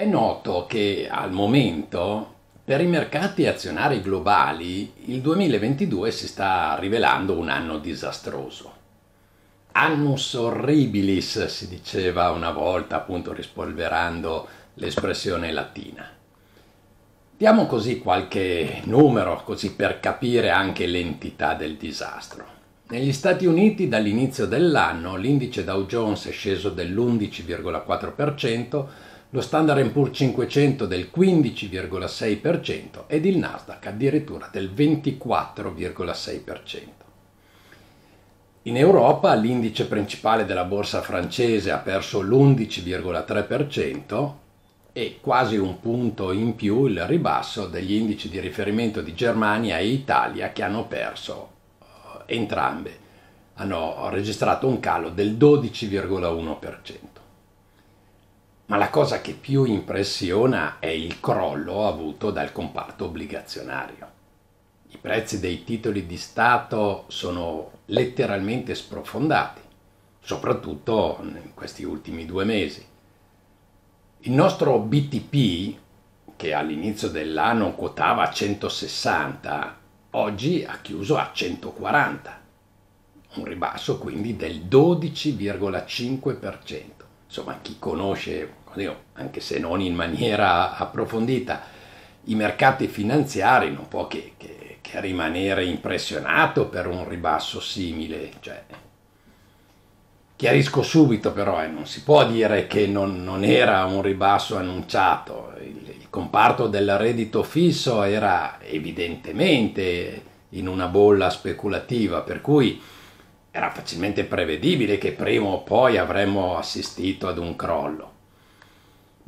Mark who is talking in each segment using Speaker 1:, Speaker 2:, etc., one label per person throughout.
Speaker 1: È noto che al momento per i mercati azionari globali il 2022 si sta rivelando un anno disastroso. Annus horribilis si diceva una volta, appunto rispolverando l'espressione latina. Diamo così qualche numero, così per capire anche l'entità del disastro. Negli Stati Uniti dall'inizio dell'anno l'indice Dow Jones è sceso dell'11,4%, lo Standard Poor's 500 del 15,6% ed il Nasdaq addirittura del 24,6%. In Europa l'indice principale della borsa francese ha perso l'11,3% e quasi un punto in più il ribasso degli indici di riferimento di Germania e Italia che hanno perso eh, entrambe, hanno registrato un calo del 12,1% ma la cosa che più impressiona è il crollo avuto dal comparto obbligazionario. I prezzi dei titoli di Stato sono letteralmente sprofondati, soprattutto in questi ultimi due mesi. Il nostro BTP, che all'inizio dell'anno quotava 160, oggi ha chiuso a 140, un ribasso quindi del 12,5%. Insomma, chi conosce oddio, ecco, anche se non in maniera approfondita, i mercati finanziari non può che, che, che rimanere impressionato per un ribasso simile. Cioè, chiarisco subito però, eh, non si può dire che non, non era un ribasso annunciato, il, il comparto del reddito fisso era evidentemente in una bolla speculativa, per cui era facilmente prevedibile che prima o poi avremmo assistito ad un crollo.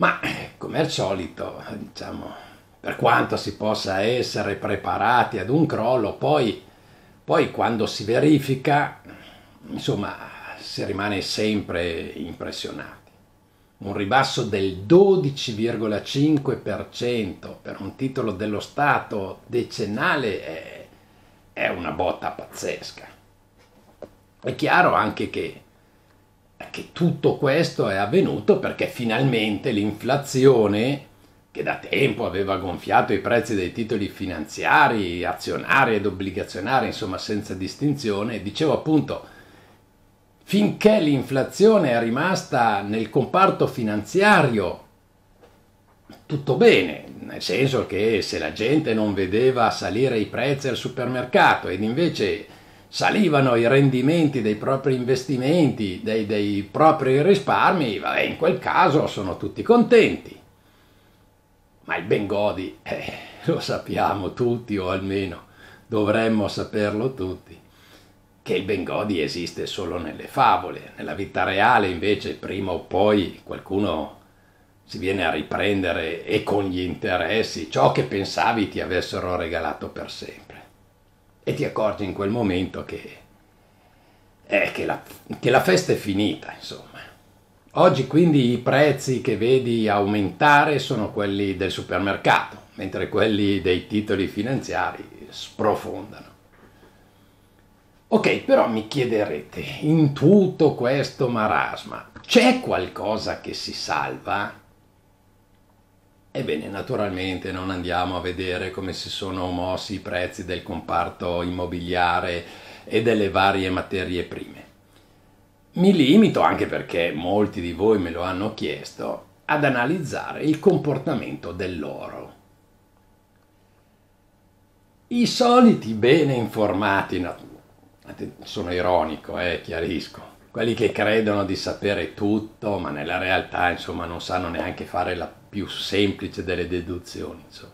Speaker 1: Ma come al solito, diciamo, per quanto si possa essere preparati ad un crollo, poi, poi quando si verifica, insomma, si rimane sempre impressionati. Un ribasso del 12,5% per un titolo dello Stato decennale è, è una botta pazzesca. È chiaro anche che che tutto questo è avvenuto perché finalmente l'inflazione che da tempo aveva gonfiato i prezzi dei titoli finanziari, azionari ed obbligazionari, insomma senza distinzione, dicevo appunto finché l'inflazione è rimasta nel comparto finanziario tutto bene, nel senso che se la gente non vedeva salire i prezzi al supermercato ed invece salivano i rendimenti dei propri investimenti, dei, dei propri risparmi, vabbè, in quel caso sono tutti contenti. Ma il Bengodi, eh, lo sappiamo tutti, o almeno dovremmo saperlo tutti, che il Bengodi esiste solo nelle favole, nella vita reale invece prima o poi qualcuno si viene a riprendere e con gli interessi ciò che pensavi ti avessero regalato per sempre e ti accorgi in quel momento che, eh, che, la, che la festa è finita, insomma. Oggi quindi i prezzi che vedi aumentare sono quelli del supermercato, mentre quelli dei titoli finanziari sprofondano. Ok, però mi chiederete, in tutto questo marasma c'è qualcosa che si salva? Ebbene, naturalmente non andiamo a vedere come si sono mossi i prezzi del comparto immobiliare e delle varie materie prime. Mi limito, anche perché molti di voi me lo hanno chiesto, ad analizzare il comportamento dell'oro. I soliti bene informati, no, sono ironico, eh, chiarisco, quelli che credono di sapere tutto, ma nella realtà insomma non sanno neanche fare la più semplice delle deduzioni, insomma.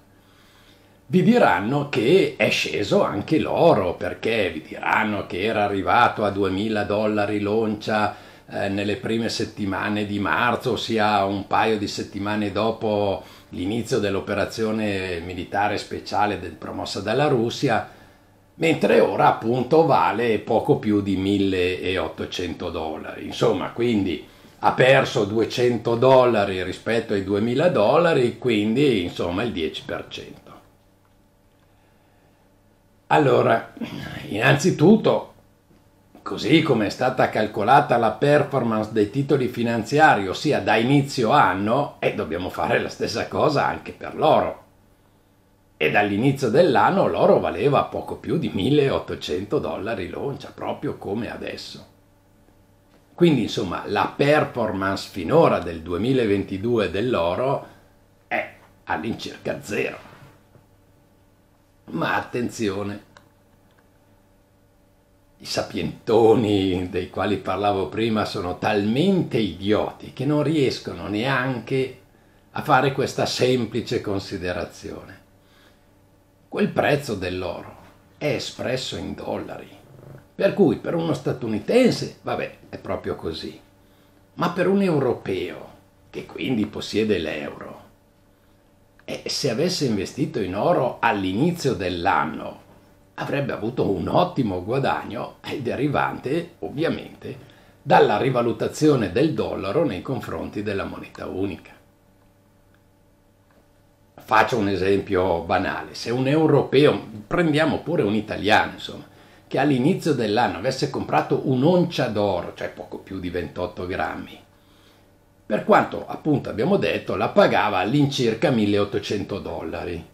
Speaker 1: Vi diranno che è sceso anche l'oro, perché vi diranno che era arrivato a 2000 dollari l'oncia eh, nelle prime settimane di marzo, ossia un paio di settimane dopo l'inizio dell'operazione militare speciale del, promossa dalla Russia, mentre ora appunto vale poco più di 1800 dollari. Insomma, quindi ha perso 200 dollari rispetto ai 2000 dollari, quindi insomma il 10%. Allora, innanzitutto, così come è stata calcolata la performance dei titoli finanziari, ossia da inizio anno, e eh, dobbiamo fare la stessa cosa anche per l'oro. E dall'inizio dell'anno l'oro valeva poco più di 1800 dollari l'oncia, proprio come adesso. Quindi insomma la performance finora del 2022 dell'oro è all'incirca zero. Ma attenzione, i sapientoni dei quali parlavo prima sono talmente idioti che non riescono neanche a fare questa semplice considerazione. Quel prezzo dell'oro è espresso in dollari. Per cui per uno statunitense, vabbè, è proprio così. Ma per un europeo, che quindi possiede l'euro, e se avesse investito in oro all'inizio dell'anno, avrebbe avuto un ottimo guadagno derivante, ovviamente, dalla rivalutazione del dollaro nei confronti della moneta unica. Faccio un esempio banale, se un europeo, prendiamo pure un italiano, insomma, che all'inizio dell'anno avesse comprato un'oncia d'oro, cioè poco più di 28 grammi, per quanto appunto abbiamo detto la pagava all'incirca 1800 dollari.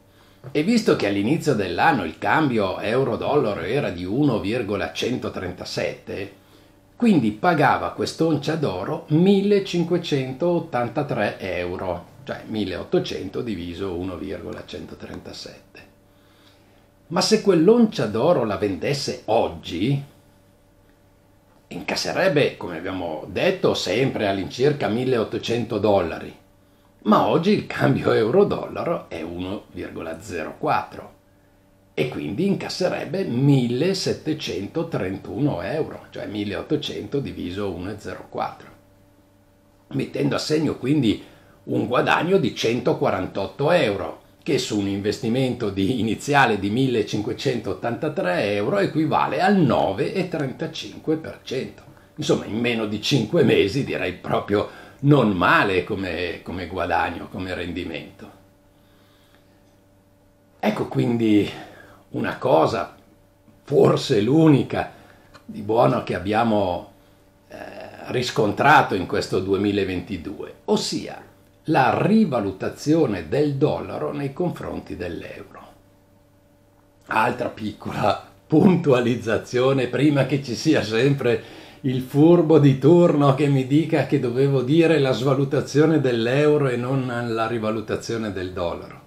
Speaker 1: E visto che all'inizio dell'anno il cambio euro-dollaro era di 1,137, quindi pagava quest'oncia d'oro 1583 euro, cioè 1800 diviso 1,137. Ma se quell'oncia d'oro la vendesse oggi, incasserebbe, come abbiamo detto, sempre all'incirca 1800 dollari. Ma oggi il cambio euro-dollaro è 1,04 e quindi incasserebbe 1731 euro, cioè 1800 diviso 1,04, mettendo a segno quindi un guadagno di 148 euro che su un investimento di iniziale di 1583 euro equivale al 9,35%. Insomma, in meno di 5 mesi direi proprio non male come, come guadagno, come rendimento. Ecco quindi una cosa, forse l'unica di buono che abbiamo eh, riscontrato in questo 2022, ossia la rivalutazione del dollaro nei confronti dell'euro. Altra piccola puntualizzazione prima che ci sia sempre il furbo di turno che mi dica che dovevo dire la svalutazione dell'euro e non la rivalutazione del dollaro.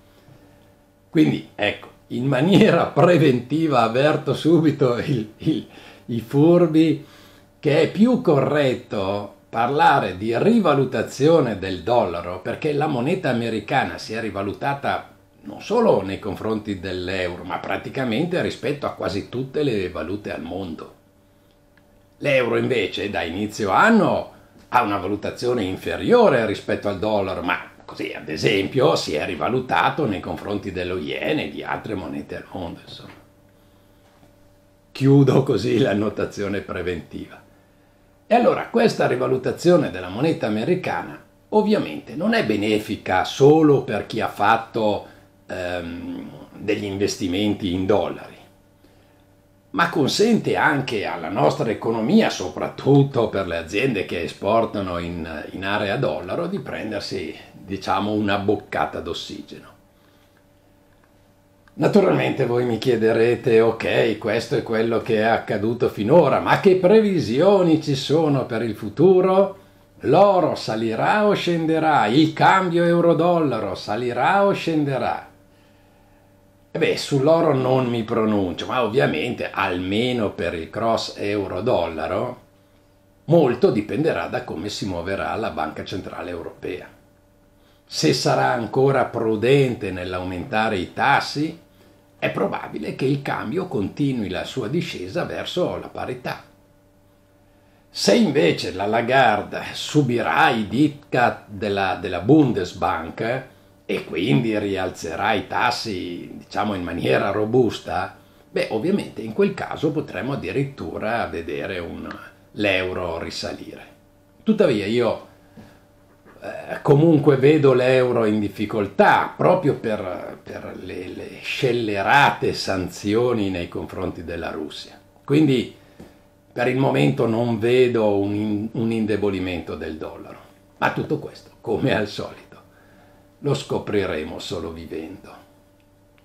Speaker 1: Quindi ecco, in maniera preventiva avverto subito il, il, i furbi che è più corretto parlare di rivalutazione del dollaro perché la moneta americana si è rivalutata non solo nei confronti dell'euro, ma praticamente rispetto a quasi tutte le valute al mondo. L'euro invece da inizio anno ha una valutazione inferiore rispetto al dollaro, ma così ad esempio si è rivalutato nei confronti dello yen e di altre monete al mondo. Insomma. Chiudo così la notazione preventiva. E allora questa rivalutazione della moneta americana ovviamente non è benefica solo per chi ha fatto ehm, degli investimenti in dollari, ma consente anche alla nostra economia, soprattutto per le aziende che esportano in, in area dollaro, di prendersi diciamo una boccata d'ossigeno. Naturalmente voi mi chiederete, ok, questo è quello che è accaduto finora, ma che previsioni ci sono per il futuro? L'oro salirà o scenderà? Il cambio euro-dollaro salirà o scenderà? E eh beh, sull'oro non mi pronuncio, ma ovviamente almeno per il cross euro-dollaro molto dipenderà da come si muoverà la Banca Centrale Europea. Se sarà ancora prudente nell'aumentare i tassi, è probabile che il cambio continui la sua discesa verso la parità. Se invece la Lagarde subirà i diktat della, della Bundesbank e quindi rialzerà i tassi diciamo in maniera robusta, beh ovviamente in quel caso potremmo addirittura vedere un, l'euro risalire. Tuttavia io eh, comunque vedo l'euro in difficoltà proprio per, per le, le, scellerate sanzioni nei confronti della Russia. Quindi per il momento non vedo un, un indebolimento del dollaro. Ma tutto questo, come al solito, lo scopriremo solo vivendo.